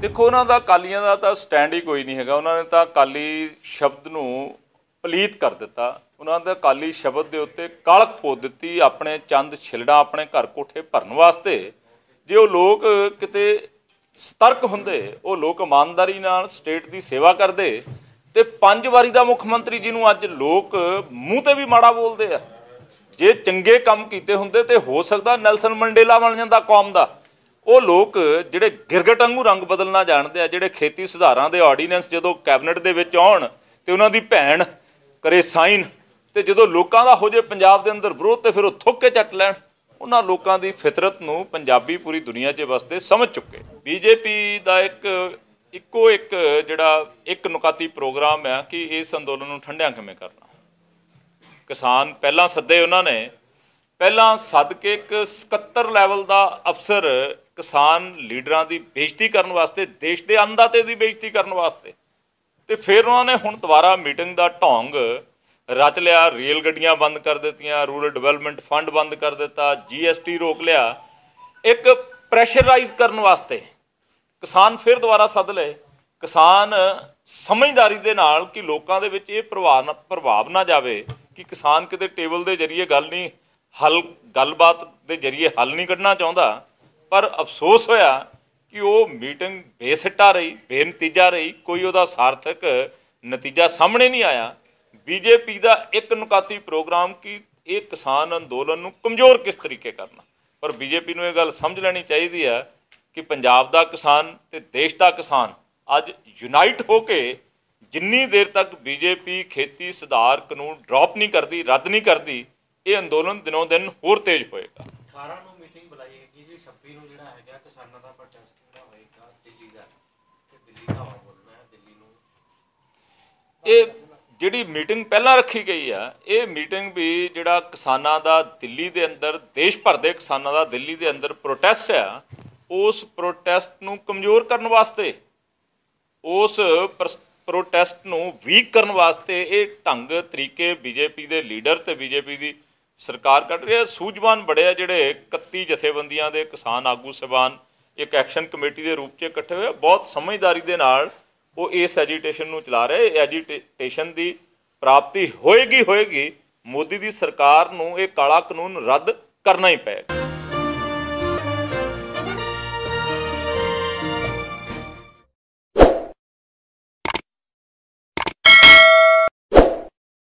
ਦੇਖੋ ਉਹਨਾਂ ਦਾ ਕਾਲੀਆਂ ਦਾ ਤਾਂ ਸਟੈਂਡ ਹੀ ਕੋਈ ਨਹੀਂ ਹੈਗਾ ਉਹਨਾਂ ਨੇ ਤਾਂ ਕਾਲੀ ਸ਼ਬਦ ਨੂੰ ਪਲੀਤ ਕਰ ਦਿੱਤਾ ਉਹਨਾਂ ਦਾ ਕਾਲੀ ਸ਼ਬਦ ਦੇ ਉੱਤੇ ਕਾਲਕ ਪੋ ਦਿੱਤੀ ਆਪਣੇ ਚੰਦ ਛਿਲੜਾ ਆਪਣੇ ਘਰ ਕੋਠੇ ਭਰਨ ਵਾਸਤੇ ਜੇ ਉਹ ਲੋਕ ਕਿਤੇ ਸਤਰਕ ਹੁੰਦੇ ਉਹ ਲੋਕ ਇਮਾਨਦਾਰੀ ਨਾਲ ਸਟੇਟ ਦੀ ਸੇਵਾ ਕਰਦੇ ਤੇ ਪੰਜ ਵਾਰੀ ਦਾ ਮੁੱਖ ਮੰਤਰੀ ਜਿਹਨੂੰ ਅੱਜ ਲੋਕ ਮੂੰਹ ਤੇ ਵੀ ਮਾੜਾ ਬੋਲਦੇ ਆ ਜੇ ਚੰਗੇ ਕੰਮ ਕੀਤੇ ਹੁੰਦੇ ਤੇ ਹੋ ਸਕਦਾ ਨੈਲਸਨ ਮੰਡੇਲਾ ਬਣ ਜਾਂਦਾ ਕੌਮ ਦਾ ਉਹ ਲੋਕ ਜਿਹੜੇ ਗਿਰਗਟ ਵਾਂਗੂ ਰੰਗ ਬਦਲਣਾ ਜਾਣਦੇ ਆ ਜਿਹੜੇ ਖੇਤੀ ਸੁਧਾਰਾਂ ਦੇ ਆਰਡੀਨੈਂਸ ਜਦੋਂ ਕੈਬਨਿਟ ਦੇ ਵਿੱਚ ਆਉਣ ਤੇ ਉਹਨਾਂ ਦੀ ਭੈਣ ਕਰੇ ਸਾਈਨ ਤੇ ਜਦੋਂ ਲੋਕਾਂ ਦਾ ਹੋ ਜੇ ਪੰਜਾਬ ਦੇ ਅੰਦਰ ਵਿਰੋਧ ਤੇ ਫਿਰ ਉਹ ਥੁੱਕ ਕੇ ਚੱਟ ਲੈਣ ਉਹਨਾਂ ਲੋਕਾਂ ਦੀ ਫਿਤਰਤ ਨੂੰ ਪੰਜਾਬੀ ਪੂਰੀ ਦੁਨੀਆ 'ਚ ਵਸਦੇ ਸਮਝ ਚੁੱਕੇ ਬੀਜੇਪੀ ਦਾ ਇੱਕ ਇੱਕੋ ਇੱਕ ਜਿਹੜਾ ਇੱਕ ਨੁਕਾਤੀ ਪ੍ਰੋਗਰਾਮ ਹੈ ਕਿ ਇਸ ਅੰਦੋਲਨ ਨੂੰ ਠੰਡਿਆਂ ਕਿਵੇਂ ਕਰਨਾ ਕਿਸਾਨ ਪਹਿਲਾਂ ਸੱਦੇ ਉਹਨਾਂ ਨੇ ਪਹਿਲਾਂ ਸੱਦ ਕੇ ਇੱਕ ਸਕੱਤਰ ਲੈਵਲ ਦਾ ਅਫਸਰ ਕਿਸਾਨ ਲੀਡਰਾਂ ਦੀ ਬੇਇੱਜ਼ਤੀ ਕਰਨ ਵਾਸਤੇ ਦੇਸ਼ ਦੇ ਅੰਦਾਤੇ ਦੀ ਬੇਇੱਜ਼ਤੀ ਕਰਨ ਵਾਸਤੇ ਤੇ ਫਿਰ ਉਹਨਾਂ ਨੇ ਹੁਣ ਦੁਬਾਰਾ ਮੀਟਿੰਗ ਦਾ ਢੋਂਗ ਰਚ ਲਿਆ ਰੇਲ ਗੱਡੀਆਂ ਬੰਦ ਕਰ ਦਿੱਤੀਆਂ ਰੂਰਲ ਡਿਵੈਲਪਮੈਂਟ ਫੰਡ ਬੰਦ ਕਰ ਦਿੱਤਾ ਜੀਐਸਟੀ ਰੋਕ ਲਿਆ ਇੱਕ ਪ੍ਰੈਸ਼ਰਾਈਜ਼ ਕਰਨ ਵਾਸਤੇ ਕਿਸਾਨ ਫਿਰ ਦੁਬਾਰਾ ਸੱਦ ਲਏ ਕਿਸਾਨ ਸਮਝਦਾਰੀ ਦੇ ਨਾਲ ਕਿ ਲੋਕਾਂ ਦੇ ਵਿੱਚ ਇਹ ਪ੍ਰਭਾਵ ਪ੍ਰਭਾਵ ਨਾ ਜਾਵੇ ਕਿ ਕਿਸਾਨ ਕਿਤੇ ਟੇਬਲ ਦੇ ਜ਼ਰੀਏ ਗੱਲ ਨਹੀਂ ਹੱਲ ਗੱਲਬਾਤ ਦੇ ਜ਼ਰੀਏ ਹੱਲ ਨਹੀਂ ਕੱਢਣਾ ਚਾਹੁੰਦਾ ਪਰ ਅਫਸੋਸ ਹੋਇਆ ਕਿ ਉਹ ਮੀਟਿੰਗ ਬੇਸਿੱਟਾ ਰਹੀ ਬੇਨਤੀਜਾ ਰਹੀ ਕੋਈ ਉਹਦਾ ਸਾਰਥਕ ਨਤੀਜਾ ਸਾਹਮਣੇ ਨਹੀਂ ਆਇਆ ਬੀਜੇਪੀ ਦਾ ਇੱਕ ਨੁਕਾਤੀ ਪ੍ਰੋਗਰਾਮ ਕੀ ਇਹ ਕਿਸਾਨ ਅੰਦੋਲਨ ਨੂੰ ਕਮਜ਼ੋਰ ਕਿਸ ਤਰੀਕੇ ਕਰਨਾ ਪਰ ਬੀਜੇਪੀ ਨੂੰ ਇਹ ਗੱਲ ਸਮਝ ਲੈਣੀ ਚਾਹੀਦੀ ਹੈ ਕਿ ਪੰਜਾਬ ਦਾ ਕਿਸਾਨ ਤੇ ਦੇਸ਼ ਦਾ ਕਿਸਾਨ ਅੱਜ ਯੂਨਾਈਟ ਹੋ ਕੇ ਜਿੰਨੀ ਦੇਰ ਤੱਕ ਬੀਜੇਪੀ ਖੇਤੀ ਸੁਧਾਰ ਕਾਨੂੰਨ ਡ੍ਰੌਪ ਨਹੀਂ ਕਰਦੀ ਰੱਦ ਨਹੀਂ ਕਰਦੀ ਇਹ ਅੰਦੋਲਨ ਦਿਨੋਂ ਦਿਨ ਹੋਰ ਤੇਜ਼ ਹੋਏਗਾ 18 ਨੂੰ ਮੀਟਿੰਗ ਬੁਲਾਈ ਹੈਗੀ ਜੀ 26 ਨੂੰ ਜਿਹੜਾ ਹੈਗਾ ਕਿਸਾਨਾਂ ਦਾ ਪ੍ਰੋਟੈਸਟ ਜਿਹੜਾ ਹੋਏਗਾ ਦਿੱਲੀ ਦਾ ਤੇ ਦਿੱਲੀ ਦਾ ਹੋਣਾ ਬੋਲਣਾ ਹੈ ਦਿੱਲੀ ਨੂੰ ਇਹ ਜਿਹੜੀ ਮੀਟਿੰਗ ਪਹਿਲਾਂ ਰੱਖੀ ਗਈ ਆ ਇਹ ਮੀਟਿੰਗ ਵੀ ਜਿਹੜਾ ਕਿਸਾਨਾਂ ਦਾ ਦਿੱਲੀ ਦੇ ਅੰਦਰ ਦੇਸ਼ ਭਰ ਦੇ ਕਿਸਾਨਾਂ ਦਾ ਦਿੱਲੀ ਦੇ ਅੰਦਰ ਪ੍ਰੋਟੈਸਟ ਆ ਉਸ ਪ੍ਰੋਟੈਸਟ ਨੂੰ ਕਮਜ਼ੋਰ ਕਰਨ ਵਾਸਤੇ ਉਸ ਪ੍ਰੋਟੈਸਟ ਨੂੰ ਵੀਕ ਕਰਨ ਵਾਸਤੇ ਇਹ ਢੰਗ ਤਰੀਕੇ ਬੀਜੇਪੀ ਦੇ ਲੀਡਰ ਤੇ ਬੀਜੇਪੀ ਦੀ ਸਰਕਾਰ ਕੱਢ ਰਹੀ ਹੈ ਸੂਝਵਾਨ ਬੜਿਆ ਜਿਹੜੇ 31 ਜਥੇਬੰਦੀਆਂ ਦੇ ਕਿਸਾਨ ਆਗੂ ਸਬਾਨ ਇੱਕ ਐਕਸ਼ਨ ਕਮੇਟੀ ਦੇ ਰੂਪ 'ਚ ਇਕੱਠੇ ਹੋਏ ਬਹੁਤ ਸਮਝਦਾਰੀ ਦੇ ਨਾਲ ਉਹ ਇਸ ਐਜੀਟੇਸ਼ਨ ਨੂੰ ਚਲਾ ਰਹੇ ਐਜੀਟੇਸ਼ਨ ਦੀ ਪ੍ਰਾਪਤੀ ਹੋਏਗੀ ਹੋਏਗੀ ਮੋਦੀ ਦੀ ਸਰਕਾਰ ਨੂੰ ਇਹ ਕਾਲਾ ਕਾਨੂੰਨ ਰੱਦ ਕਰਨਾ ਹੀ ਪਏਗਾ